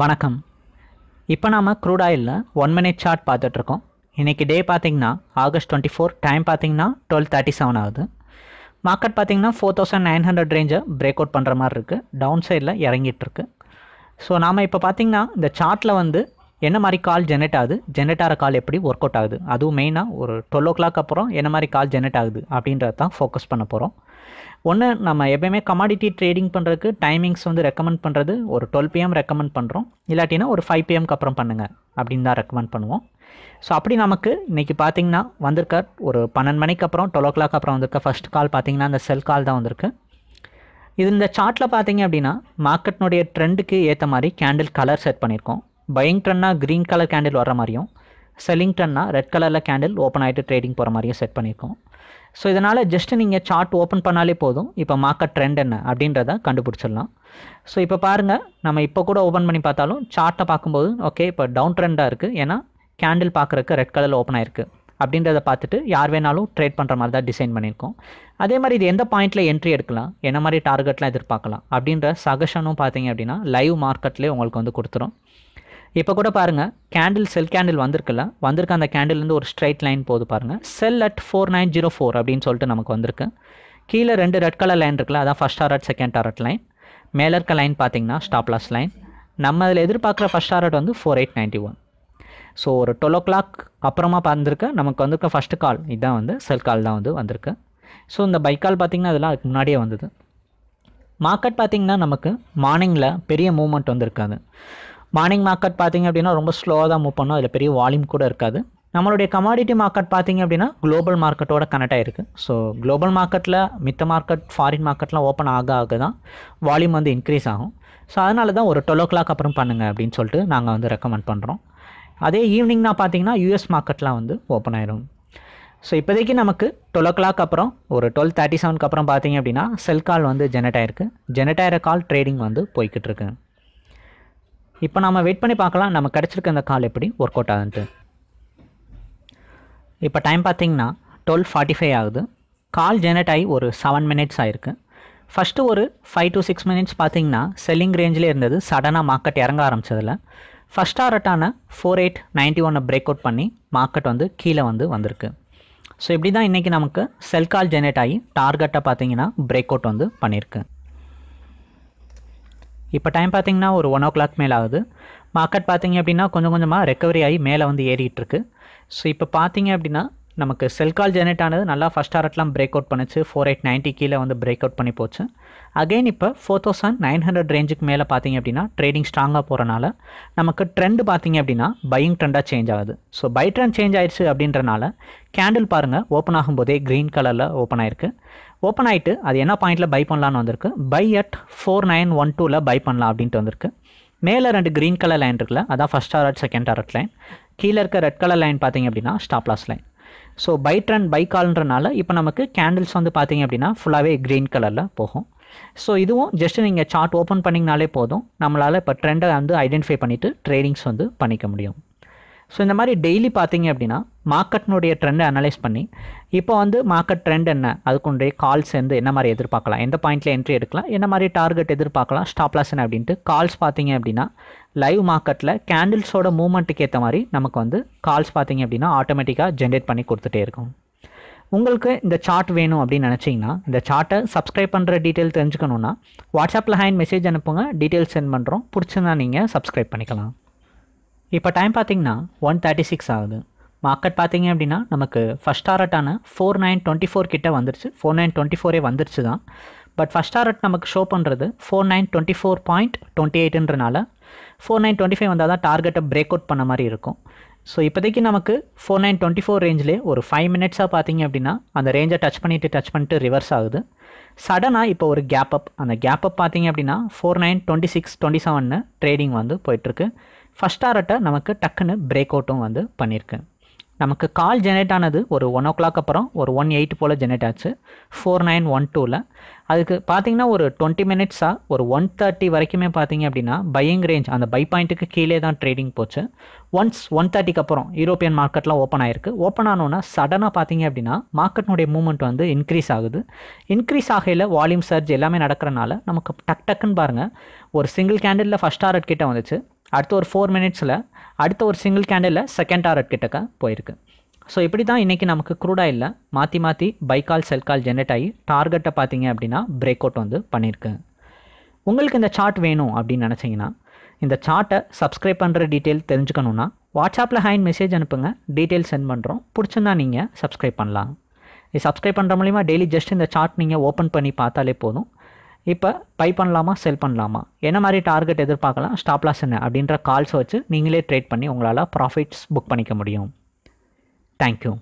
வணக்கம் இப்போ நாம் க்ரூட் ஒன் மினிட் சார்ட் பார்த்துட்ருக்கோம் இன்றைக்கி டே பார்த்திங்கன்னா ஆகஸ்ட் டுவெண்ட்டி ஃபோர் டைம் பார்த்திங்கன்னா டுவெல் தேர்ட்டி செவன் ஆகுது மார்க்கெட் பார்த்திங்கன்னா ஃபோர் தௌசண்ட் நைன் ஹண்ட்ரட் ரேஞ்சை பிரேக் அவுட் பண்ணுற மாதிரி இருக்குது டவுன் சைடில் இறங்கிட்டுருக்கு ஸோ நாம் இப்போ பார்த்திங்கன்னா இந்த சார்ட்டில் வந்து என்ன மாதிரி கால் ஜெனரேட் ஆகுது ஜெனரேட் ஆகிற கால் எப்படி ஒர்க் அவுட் ஆகுது அதுவும் மெயினாக ஒரு டுவெல் ஓ கிளாக் அப்புறம் என்ன மாதிரி கால் ஜெனரேட் ஆகுது அப்படின்றத தான் ஃபோக்கஸ் பண்ண போகிறோம் ஒன்று நம்ம எப்பயுமே கமாடிட்டி ட்ரேடிங் பண்ணுறதுக்கு டைமிங்ஸ் வந்து ரெக்கமெண்ட் பண்ணுறது ஒரு டுவெல் பிஎம் ரெக்கமெண்ட் பண்ணுறோம் இல்லாட்டினா ஒரு ஃபைவ் பிஎம்க்கு அப்புறம் பண்ணுங்கள் அப்படின்னு தான் ரெக்கமெண்ட் பண்ணுவோம் ஸோ அப்படி நமக்கு இன்றைக்கி பார்த்தீங்கன்னா வந்திருக்க ஒரு பன்னெண்டு மணிக்கு அப்புறம் டுவெல் ஓ கிளாக் அப்புறம் வந்திருக்க ஃபஸ்ட் கால் பார்த்தீங்கன்னா அந்த செல் கால் தான் வந்திருக்கு இது இந்த சார்ட்டில் பார்த்தீங்க அப்படின்னா மார்க்கெட்னுடைய ட்ரெண்டுக்கு ஏற்ற மாதிரி கேண்டில் கலர் செட் பண்ணியிருக்கோம் பயிங் ட்ரெண்ட்னா க்ரீன் கலர் கேண்டில் வர மாதிரியும் செலிங்டன்னா ரெட் கலரில் கேண்டில் ஓப்பன் ஆகிட்டு ட்ரேடிங் போகிற மாதிரியும் செட் பண்ணியிருக்கோம் ஸோ இதனால் ஜஸ்ட்டு நீங்கள் சார்ட் ஓப்பன் பண்ணாலே போதும் இப்போ மார்க்கெட் ட்ரெண்ட் என்ன அப்படின்றத கண்டுபிடிச்சிடலாம் ஸோ இப்போ பாருங்கள் நம்ம இப்போ கூட ஓப்பன் பண்ணி பார்த்தாலும் சார்ட்டை பார்க்கும்போது ஓகே இப்போ டவுன் ட்ரெண்டாக இருக்குது ஏன்னா கேண்டில் பார்க்குறக்கு ரெட் கலரில் ஓப்பன் ஆயிருக்கு அப்படின்றத பார்த்துட்டு யார் வேணாலும் ட்ரேட் பண்ணுற மாதிரி தான் டிசைன் பண்ணியிருக்கோம் அதே மாதிரி இது எந்த பாயிண்ட்டில் என்ட்ரி எடுக்கலாம் என்ன மாதிரி டார்கெட்லாம் எதிர்பார்க்கலாம் அப்படின்ற சகஷனும் பார்த்தீங்க அப்படின்னா லைவ் மார்க்கெட்லேயே உங்களுக்கு வந்து கொடுத்துரும் இப்போ கூட பாருங்கள் கேண்டில் செல் கேண்டில் வந்திருக்குல்ல வந்திருக்க அந்த கேண்டில்லேருந்து ஒரு ஸ்ட்ரைட் லைன் போது பாருங்கள் sell at four nine zero four அப்படின்னு சொல்லிட்டு நமக்கு வந்திருக்கு கீழே ரெண்டு ரெட் கலர் லைன் இருக்குல்ல அதான் first target second target line மேலே இருக்க லைன் பார்த்தீங்கன்னா ஸ்டாப்லாஸ் லைன் நம்ம அதில் எதிர்பார்க்குற ஃபஸ்ட் ஆர்ட் வந்து four eight ninety one so ஒரு டுவெல் ஓ கிளாக் அப்புறமா பார்த்துருக்கு நமக்கு வந்திருக்க ஃபஸ்ட்டு கால் இதுதான் வந்து செல் கால் தான் வந்து வந்திருக்கு ஸோ இந்த பைக் கால் பார்த்திங்கன்னா அதெல்லாம் அதுக்கு முன்னாடியே வந்தது மார்க்கெட் பார்த்திங்கன்னா நமக்கு மார்னிங்கில் பெரிய மூமெண்ட் வந்திருக்காது மார்னிங் மார்க்கெட் பார்த்திங்க அப்படின்னா ரொம்ப ஸ்லோவாக தான் மூவ் பண்ணும் அதில் பெரிய வால்யூம் கூட இருக்காது நம்மளுடைய கமாடிட்டி மார்க்கெட் பார்த்திங்க அப்படின்னா குளோபல் மார்க்கெட்டோட கனெக்ட் ஆகிருக்கு ஸோ குளோபல் மார்க்கெட்டில் மித்த மார்க்கெட் ஃபாரின் மார்க்கெட்லாம் ஓப்பன் ஆக ஆக தான் வால்யூம் வந்து இன்க்ரீஸ் ஆகும் ஸோ அதனால தான் ஒரு டுவெல் ஓ கிளாக் அப்புறம் பண்ணுங்கள் அப்படின்னு சொல்லிட்டு நாங்கள் வந்து ரெக்கமெண்ட் பண்ணுறோம் அதே ஈவினிங்னா பார்த்தீங்கன்னா யூஎஸ் மார்க்கெட்லாம் வந்து ஓப்பன் ஆயிரும் ஸோ இப்போதைக்கு நமக்கு டுவெல் ஓ கிளாக் அப்புறம் ஒரு டுவெல் தேர்ட்டி செவனுக்கு அப்புறம் பார்த்திங்க அப்படின்னா செல் கால் வந்து ஜெனரேட் ஆயிருக்கு ஜெனரேட் ஆகிற கால் ட்ரேடிங் வந்து போய்கிட்டு இருக்கு இப்போ நாம் வெயிட் பண்ணி பார்க்கலாம் நம்ம கிடச்சிருக்க இந்த கால் எப்படி ஒர்க் அவுட் ஆகுது இப்போ டைம் பார்த்திங்கன்னா டுவெல் ஃபார்ட்டி ஃபைவ் ஆகுது கால் ஜெனரேட் ஆகி ஒரு செவன் மினிட்ஸ் ஆகிருக்கு ஃபஸ்ட்டு ஒரு ஃபைவ் டு சிக்ஸ் மினிட்ஸ் பார்த்தீங்கன்னா செல்லிங் ரேஞ்சில் இருந்தது சடனாக மார்க்கெட் இறங்க ஆரம்பிச்சதில் ஃபஸ்ட் டாரட்டான ஃபோர் எயிட் நைன்ட்டி ஒன்னை பிரேக் அவுட் பண்ணி மார்க்கெட் வந்து கீழே வந்து வந்திருக்கு ஸோ இப்படி தான் இன்றைக்கி நமக்கு செல் கால் ஜெனரேட் ஆகி டார்கெட்டை பார்த்தீங்கன்னா பிரேக் அவுட் வந்து பண்ணியிருக்கு இப்போ டைம் பார்த்திங்கன்னா ஒரு ஒன் ஓ கிளாக் மேலே ஆகுது மார்க்கெட் பார்த்திங்க அப்படின்னா கொஞ்சம் கொஞ்சமாக ரெக்கவரி ஆகி மேலே வந்து ஏறிட்டுருக்கு ஸோ இப்போ பார்த்திங்க அப்படின்னா நமக்கு செல்கால் ஜெனரேட் ஆனது நல்லா ஃபஸ்ட் ஆர்ட்லாம் பிரேக் அவுட் பண்ணிச்சு ஃபோர் எயிட் நைன்ட்டி கீழே வந்து பிரேக் அவுட் பண்ணி போச்சு அகெயின் இப்போ ஃபோர் தௌசண்ட் நைன் ஹண்ட்ரட் ரேஞ்சுக்கு மேலே பார்த்தீங்க அப்படின்னா ட்ரேடிங் ஸ்ட்ராங்காக போகிறனால நமக்கு ட்ரெண்டு பார்த்தீங்க அப்படின்னா பையிங் ட்ரெண்டாக சேஞ்ச் ஆகுது ஸோ பை ட்ரெண்ட் சேஞ்ச் ஆயிடுச்சு அப்படின்றனால கேண்டில் பாருங்கள் ஓப்பன் ஆகும்போதே க்ரீன் கலரில் ஓப்பன் ஆயிருக்கு ஓப்பன் ஆகிட்டு அது என்ன பாயிண்ட்டில் பை பண்ணலான்னு வந்திருக்கு buy at four nine one டூவில் பை பண்ணலாம் அப்படின்ட்டு வந்திருக்கு மேலே ரெண்டு க்ரீன் கலர் லைன் இருக்குல்ல அதான் first target second target line கீழே இருக்க ரெட் கலர் லைன் பார்த்தீங்க அப்படின்னா stop loss line so buy trend buy கால்ன்றனால இப்போ நமக்கு கேண்டில்ஸ் வந்து பார்த்தீங்க அப்படின்னா ஃபுல்லாகவே க்ரீன் கலரில் போகும் ஸோ இதுவும் ஜஸ்ட் நீங்கள் சார்ட் ஓப்பன் பண்ணிங்கனாலே போதும் நம்மளால் இப்போ ட்ரெண்டை வந்து ஐடென்டிஃபை பண்ணிவிட்டு ட்ரேடிங்ஸ் வந்து பண்ணிக்க முடியும் ஸோ இந்த மாதிரி டெய்லி பார்த்தீங்க அப்படின்னா மார்க்கெட்னுடைய ட்ரெண்டை அனலைஸ் பண்ணி இப்போ வந்து மார்க்கெட் ட்ரெண்ட் என்ன அதுக்குடைய கால்ஸ் வந்து என்ன மாதிரி எதிர்பார்க்கலாம் எந்த பாயிண்ட்டில் என்ட்ரி எடுக்கலாம் என்ன மாதிரி டார்கெட் எதிர்பார்க்கலாம் ஸ்டாப்லாஸ் என்ன அப்படின்ட்டு கால்ஸ் பார்த்தீங்க அப்படின்னா லைவ் மார்க்கெட்டில் கேண்டில்ஸோட மூமெண்ட்டுக்கு ஏற்ற மாதிரி நமக்கு வந்து கால்ஸ் பார்த்தீங்க அப்படின்னா ஆட்டோமேட்டிக்காக ஜென்ரேட் பண்ணி கொடுத்துட்டே இருக்கும் உங்களுக்கு இந்த சார்ட் வேணும் அப்படின்னு நினச்சிங்கன்னா இந்த சார்ட்டை சப்ஸ்கிரைப் பண்ணுற டீட்டெயில் தெரிஞ்சுக்கணுன்னா வாட்ஸ்அப்பில் ஹேண்ட் மெசேஜ் அனுப்புங்க டீட்டெயில் சென்ட் பண்ணுறோம் பிடிச்சிருந்தா நீங்கள் சப்ஸ்கிரைப் பண்ணிக்கலாம் இப்போ டைம் பார்த்தீங்கன்னா ஒன் தேர்ட்டி சிக்ஸ் ஆகுது மார்க்கெட் பார்த்தீங்க அப்படின்னா நமக்கு ஃபஸ்ட் ஆரட்டான ஃபோர் நைன் டுவெண்ட்டி ஃபோர் கிட்டே வந்துருச்சு ஃபோர் நைன் டுவெண்ட்டி ஃபோரே வந்துருச்சு தான் பட் ஃபஸ்ட் ஆரட் நமக்கு ஷோ பண்ணுறது four nine twenty four point twenty எயிட்டுன்றனால ஃபோர் நைன் டுவெண்ட்டி ஃபைவ் வந்தால் தான் டார்கெட்டை பிரேக் அவுட் பண்ண மாதிரி இருக்கும் ஸோ இப்போதைக்கு நமக்கு ஃபோர் நைன் டுவெண்ட்டி ஃபோர் ரேஞ்சிலேயே ஒரு ஃபைவ் மினிட்ஸாக பார்த்தீங்க அப்படின்னா அந்த ரேஞ்சை டச் பண்ணிவிட்டு டச் பண்ணிட்டு ரிவர்ஸ் ஆகுது சடனாக இப்போ ஒரு கேப் அப் அந்த கேப் அப் பார்த்தீங்க அப்படின்னா four nine twenty six twenty செவன்னு ட்ரேடிங் வந்து போயிட்டுருக்கு ஃபஸ்ட் ஆர்ட்டை நமக்கு டக்குன்னு பிரேக் அவுட்டும் வந்து பண்ணியிருக்கு நமக்கு கால் ஜெனரேட் ஆனது ஒரு ஒன் ஓ கிளாக் அப்புறம் ஒரு ஒன் எயிட் போல் ஜெனரேட் ஆச்சு ஃபோர் நைன் ஒன் டூவில் அதுக்கு பார்த்தீங்கன்னா ஒரு டுவெண்ட்டி மினிட்ஸாக ஒரு ஒன் தேர்ட்டி வரைக்குமே பார்த்தீங்க அப்படின்னா பையிங் ரேஞ்ச் அந்த பை பாயிண்ட்டுக்கு கீழே தான் ட்ரேடிங் போச்சு ஒன்ஸ் ஒன் தேர்ட்டிக்கு அப்புறம் யூரோப்பியன் மார்க்கெட்லாம் ஓப்பன் ஆயிருக்கு ஓப்பன் ஆனோன்னா சடனாக பார்த்தீங்க அப்படின்னா மார்க்கெட்னுடைய மூவ்மெண்ட் வந்து இன்க்ரீஸ் ஆகுது இன்க்ரீஸ் ஆகையில் வால்யூம் சர்ஜ் எல்லாமே நடக்கிறனால நமக்கு டக் டக்குன்னு பாருங்கள் ஒரு சிங்கிள் கேண்டிலில் ஃபஸ்ட் ஆர்ட் கிட்ட வந்துச்சு அடுத்து ஒரு ஃபோர் மினிட்ஸில் அடுத்த ஒரு சிங்கிள் கேண்டில் செகண்ட் டாரட் கிட்டக்க போயிருக்கு ஸோ இப்படி தான் இன்றைக்கி நமக்கு இல்லை மாற்றி மாற்றி பைக்கால் செல்கால் ஜென்ரேட் ஆகி டார்கெட்டை பார்த்தீங்க அப்படின்னா பிரேக் அவுட் வந்து பண்ணியிருக்கு உங்களுக்கு இந்த சார்ட் வேணும் அப்படின்னு நினச்சிங்கன்னா இந்த சார்ட்டை சப்ஸ்கிரைப் பண்ணுற டீட்டெயில் தெரிஞ்சுக்கணுன்னா வாட்ஸ்அப்பில் ஹேண்ட் மெசேஜ் அனுப்புங்க டீட்டெயில் சென்ட் பண்ணுறோம் பிடிச்சிருந்தா நீங்கள் சப்ஸ்கிரைப் பண்ணலாம் இது சப்ஸ்கிரைப் பண்ணுற மூலிமா டெய்லி ஜஸ்ட் இந்த சார்ட் நீங்கள் ஓப்பன் பண்ணி பார்த்தாலே போதும் இப்போ பை பண்ணலாமா செல் பண்ணலாமா என்ன மாதிரி டார்கெட் எதிர்பார்க்கலாம் ஸ்டாப் லாஸ் என்ன அப்படின்ற கால்ஸை வச்சு நீங்களே ட்ரேட் பண்ணி உங்களால் ப்ராஃபிட்ஸ் புக் பண்ணிக்க முடியும் தேங்க்யூ